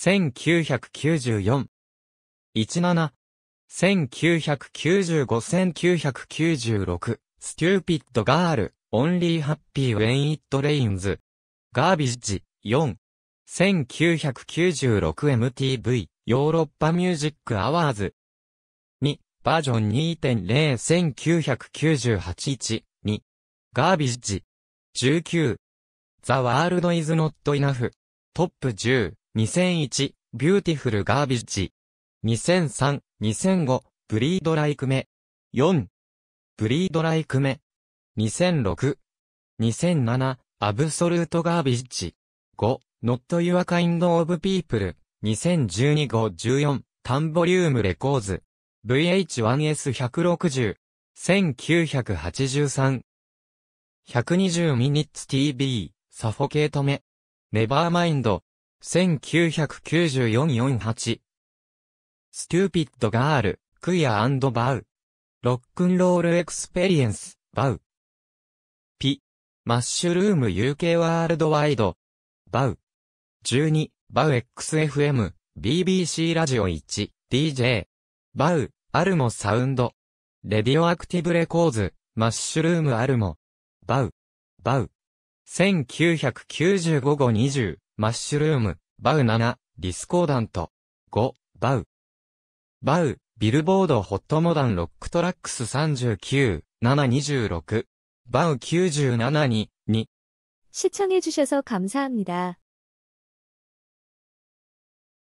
1994。17。1995-1996 Stupid Girl Only Happy When It Rains Garbage 4。1996MTV、ヨーロッパミュージックアワーズ。2、バージョン2.01998-1、2、ガービッジ。19、The World is Not Enough。トップ10。2001、ビューティフルガービッジ。2003、2005、ブリードライクメ。4、ブリードライクメ。2006、2007、アブソルートガービッジ。5、ノットユアカインドオブピープル o p l e 2012号14、タンボリュームレコーズ。VH1S160。1983。120ミニッツ TV、サフォケート目。ネバーマインド。1994-48ステューピッドガール、クイアバウ。ロックンロールエクスペリエンス、バウ。ピ、マッシュルーム UK ワールドワイド、バウ。12、バウ XFM、BBC ラジオ1、DJ。バウ、アルモサウンド。レディオアクティブレコーズ、マッシュルームアルモ。バウ。バウ。1995-20。マッシュルーム、バウ7、ディスコーダント。5、バウ。バウ、ビルボードホットモダンロックトラックス39、726。バウ97に、2. 시청해주셔서감사합니다